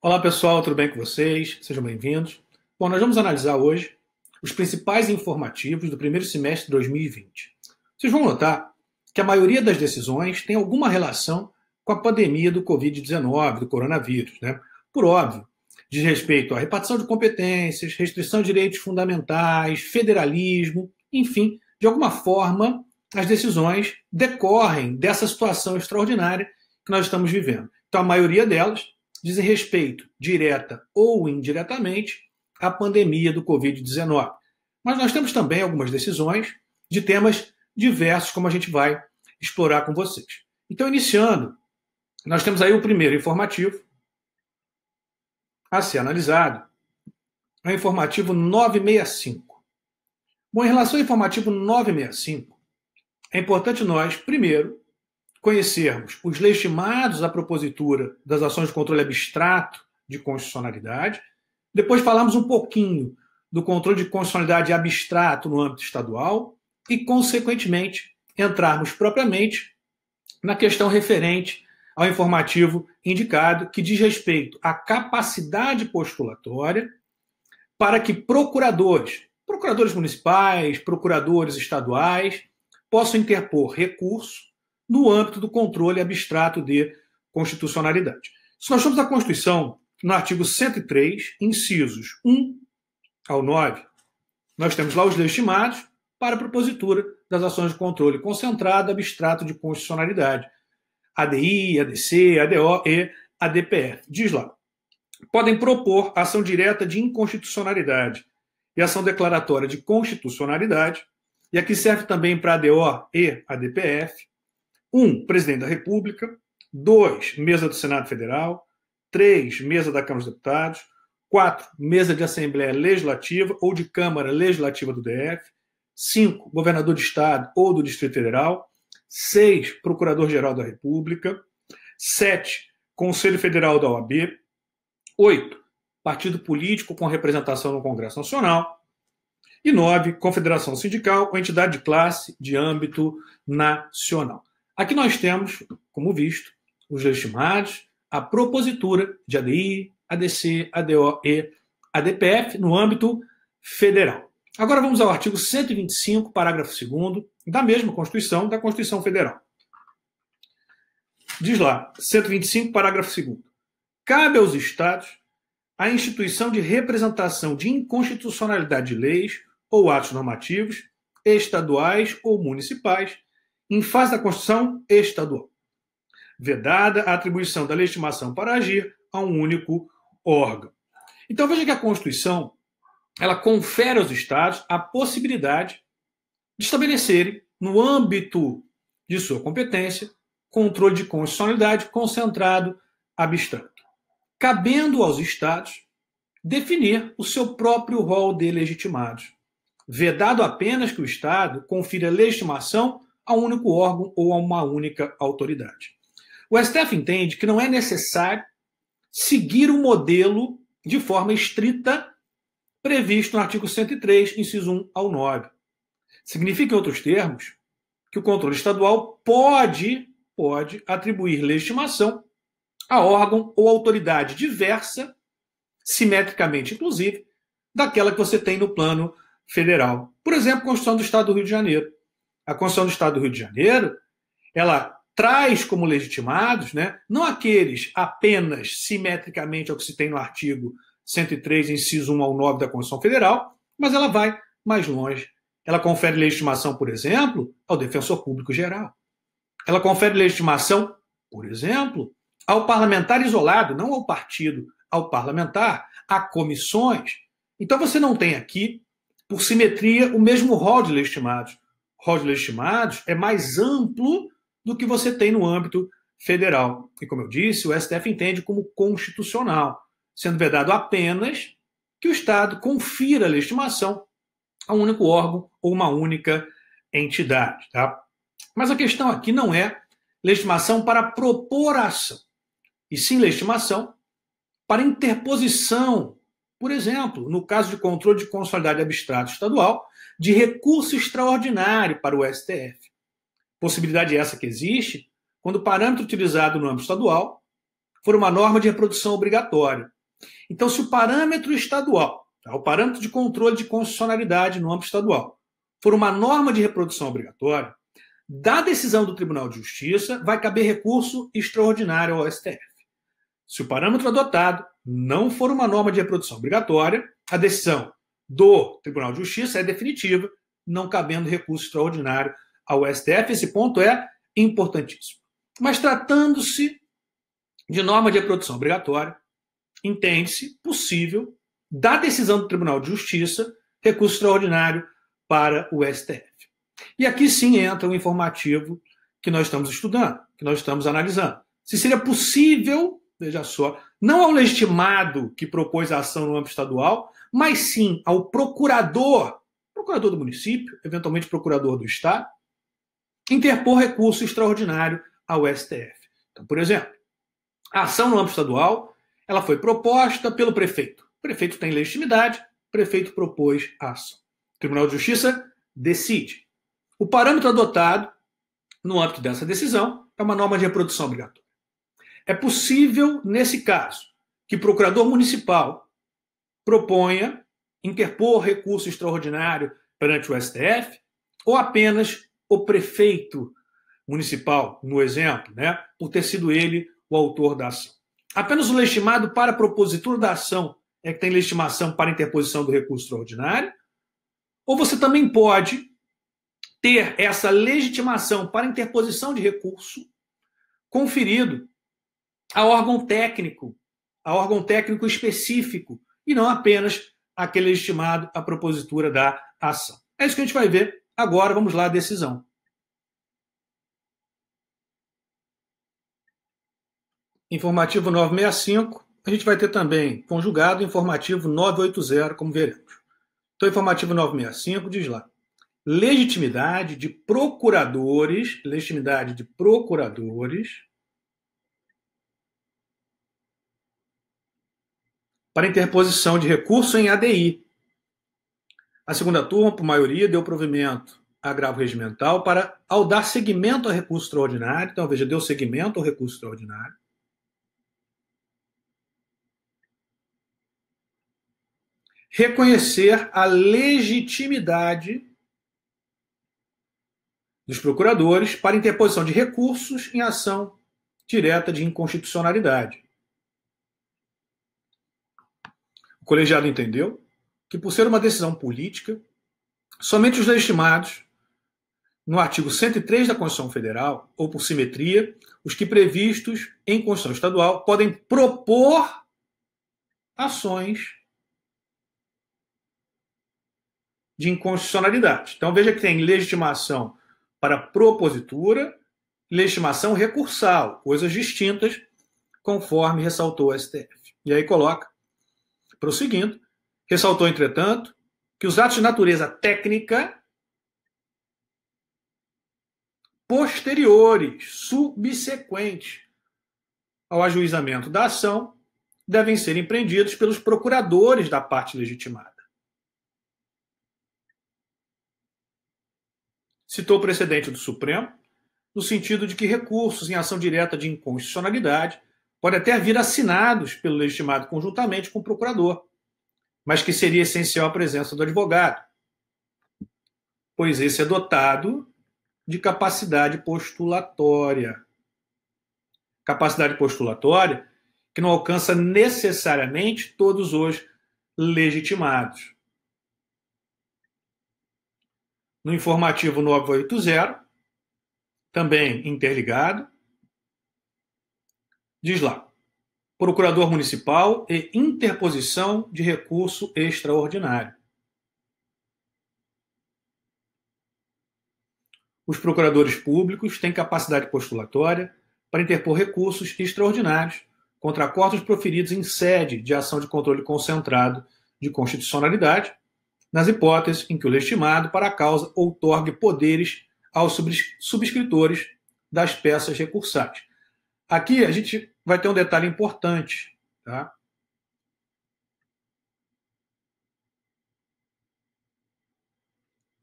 Olá pessoal, tudo bem com vocês? Sejam bem-vindos. Bom, nós vamos analisar hoje os principais informativos do primeiro semestre de 2020. Vocês vão notar que a maioria das decisões tem alguma relação com a pandemia do Covid-19, do coronavírus, né? Por óbvio, diz respeito à repartição de competências, restrição de direitos fundamentais, federalismo, enfim, de alguma forma, as decisões decorrem dessa situação extraordinária que nós estamos vivendo. Então, a maioria delas dizem respeito, direta ou indiretamente, à pandemia do Covid-19. Mas nós temos também algumas decisões de temas diversos, como a gente vai explorar com vocês. Então, iniciando, nós temos aí o primeiro informativo a ser analisado, é o informativo 965. Bom, em relação ao informativo 965, é importante nós, primeiro, conhecermos os legitimados à propositura das ações de controle abstrato de constitucionalidade, depois falamos um pouquinho do controle de constitucionalidade abstrato no âmbito estadual e, consequentemente, entrarmos propriamente na questão referente ao informativo indicado, que diz respeito à capacidade postulatória para que procuradores, procuradores municipais, procuradores estaduais, possam interpor recurso no âmbito do controle abstrato de constitucionalidade. Se nós estamos a Constituição, no artigo 103, incisos 1 ao 9, nós temos lá os legitimados para a propositura das ações de controle concentrado abstrato de constitucionalidade. ADI, ADC, ADO e ADPR. Diz lá. Podem propor ação direta de inconstitucionalidade e ação declaratória de constitucionalidade, e aqui serve também para ADO e ADPF, um, presidente da República. Dois, mesa do Senado Federal. Três, mesa da Câmara dos Deputados. Quatro, mesa de Assembleia Legislativa ou de Câmara Legislativa do DF. Cinco, governador de Estado ou do Distrito Federal. Seis, procurador-geral da República. Sete, Conselho Federal da OAB. Oito, partido político com representação no Congresso Nacional. E nove, confederação sindical ou entidade de classe de âmbito nacional. Aqui nós temos, como visto, os legitimados, a propositura de ADI, ADC, ADO e ADPF no âmbito federal. Agora vamos ao artigo 125, parágrafo 2 da mesma Constituição, da Constituição Federal. Diz lá, 125, parágrafo 2 Cabe aos estados a instituição de representação de inconstitucionalidade de leis ou atos normativos estaduais ou municipais em face da Constituição estadual. Vedada a atribuição da legitimação para agir a um único órgão. Então veja que a Constituição ela confere aos estados a possibilidade de estabelecerem, no âmbito de sua competência, controle de constitucionalidade concentrado abstrato, cabendo aos estados definir o seu próprio rol de legitimados, vedado apenas que o estado confira legitimação a um único órgão ou a uma única autoridade. O STF entende que não é necessário seguir o modelo de forma estrita previsto no artigo 103, inciso 1 ao 9. Significa, em outros termos, que o controle estadual pode, pode atribuir legitimação a órgão ou autoridade diversa, simetricamente inclusive, daquela que você tem no plano federal. Por exemplo, a Constituição do Estado do Rio de Janeiro a Constituição do Estado do Rio de Janeiro, ela traz como legitimados né, não aqueles apenas simetricamente ao é que se tem no artigo 103, inciso 1 ao 9 da Constituição Federal, mas ela vai mais longe. Ela confere legitimação, por exemplo, ao defensor público geral. Ela confere legitimação, por exemplo, ao parlamentar isolado, não ao partido, ao parlamentar, a comissões. Então você não tem aqui, por simetria, o mesmo rol de legitimados rodos legitimados é mais amplo do que você tem no âmbito federal. E como eu disse, o STF entende como constitucional, sendo vedado apenas que o Estado confira a legitimação a um único órgão ou uma única entidade. Tá? Mas a questão aqui não é legitimação para propor ação, e sim legitimação para interposição por exemplo, no caso de controle de consolidade abstrato estadual, de recurso extraordinário para o STF. Possibilidade essa que existe quando o parâmetro utilizado no âmbito estadual for uma norma de reprodução obrigatória. Então, se o parâmetro estadual, tá? o parâmetro de controle de constitucionalidade no âmbito estadual, for uma norma de reprodução obrigatória, da decisão do Tribunal de Justiça vai caber recurso extraordinário ao STF. Se o parâmetro adotado não for uma norma de reprodução obrigatória, a decisão do Tribunal de Justiça é definitiva, não cabendo recurso extraordinário ao STF. Esse ponto é importantíssimo. Mas tratando-se de norma de reprodução obrigatória, entende-se possível da decisão do Tribunal de Justiça recurso extraordinário para o STF. E aqui sim entra o informativo que nós estamos estudando, que nós estamos analisando. Se seria possível veja só, não ao legitimado que propôs a ação no âmbito estadual, mas sim ao procurador, procurador do município, eventualmente procurador do estado, interpor recurso extraordinário ao STF. Então, por exemplo, a ação no âmbito estadual, ela foi proposta pelo prefeito. O prefeito tem legitimidade, o prefeito propôs a ação. O Tribunal de Justiça decide. O parâmetro adotado no âmbito dessa decisão é uma norma de reprodução obrigatória. É possível, nesse caso, que o procurador municipal proponha interpor recurso extraordinário perante o STF, ou apenas o prefeito municipal, no exemplo, né, por ter sido ele o autor da ação. Apenas o legitimado para a propositura da ação é que tem legitimação para interposição do recurso extraordinário, ou você também pode ter essa legitimação para interposição de recurso conferido a órgão técnico, a órgão técnico específico, e não apenas aquele estimado à propositura da ação. É isso que a gente vai ver agora. Vamos lá, decisão. Informativo 965. A gente vai ter também conjugado informativo 980, como veremos. Então, informativo 965 diz lá: legitimidade de procuradores, legitimidade de procuradores para interposição de recurso em ADI. A segunda turma, por maioria, deu provimento a agravo regimental para, ao dar seguimento ao recurso extraordinário, então veja, deu seguimento ao recurso extraordinário, reconhecer a legitimidade dos procuradores para interposição de recursos em ação direta de inconstitucionalidade. colegiado entendeu que, por ser uma decisão política, somente os legitimados no artigo 103 da Constituição Federal, ou por simetria, os que previstos em Constituição Estadual podem propor ações de inconstitucionalidade. Então veja que tem legitimação para propositura, legitimação recursal, coisas distintas, conforme ressaltou o STF. E aí coloca Prosseguindo, ressaltou, entretanto, que os atos de natureza técnica posteriores, subsequentes ao ajuizamento da ação, devem ser empreendidos pelos procuradores da parte legitimada. Citou o precedente do Supremo, no sentido de que recursos em ação direta de inconstitucionalidade pode até vir assinados pelo legitimado conjuntamente com o procurador, mas que seria essencial a presença do advogado, pois esse é dotado de capacidade postulatória. Capacidade postulatória que não alcança necessariamente todos os legitimados. No informativo 980, também interligado, Diz lá: procurador municipal e interposição de recurso extraordinário. Os procuradores públicos têm capacidade postulatória para interpor recursos extraordinários contra acordos proferidos em sede de ação de controle concentrado de constitucionalidade, nas hipóteses em que o legitimado para a causa outorgue poderes aos subscritores das peças recursais. Aqui a gente vai ter um detalhe importante, tá?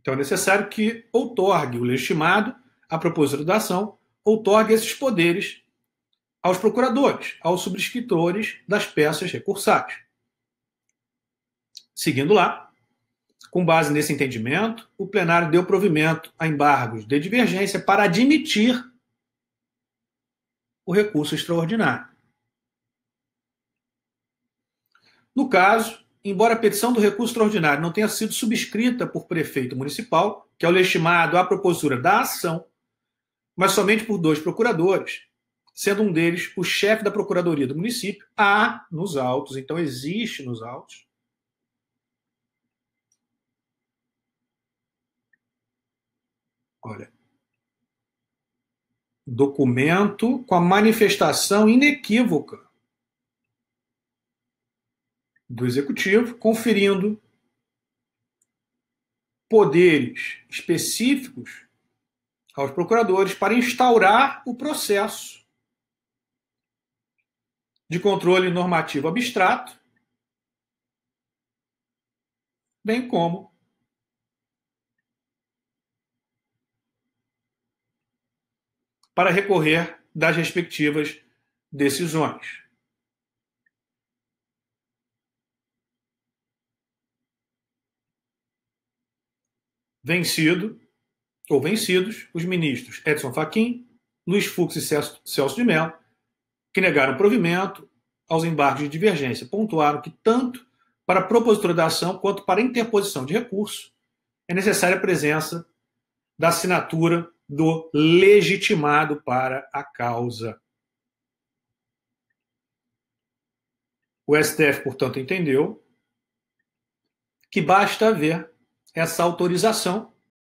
Então é necessário que outorgue o legitimado, a propósito da ação, outorgue esses poderes aos procuradores, aos subscritores das peças recursadas. Seguindo lá, com base nesse entendimento, o plenário deu provimento a embargos de divergência para admitir o recurso extraordinário. No caso, embora a petição do recurso extraordinário não tenha sido subscrita por prefeito municipal, que é o legitimado à propositura da ação, mas somente por dois procuradores, sendo um deles o chefe da procuradoria do município, há nos autos, então existe nos autos, Olha, documento com a manifestação inequívoca do executivo, conferindo poderes específicos aos procuradores para instaurar o processo de controle normativo abstrato, bem como para recorrer das respectivas decisões. Vencido ou vencidos os ministros Edson Fachin, Luiz Fux e Celso de Mello, que negaram provimento aos embargos de divergência, pontuaram que tanto para a propositura da ação quanto para a interposição de recurso é necessária a presença da assinatura do legitimado para a causa. O STF, portanto, entendeu que basta haver essa autorização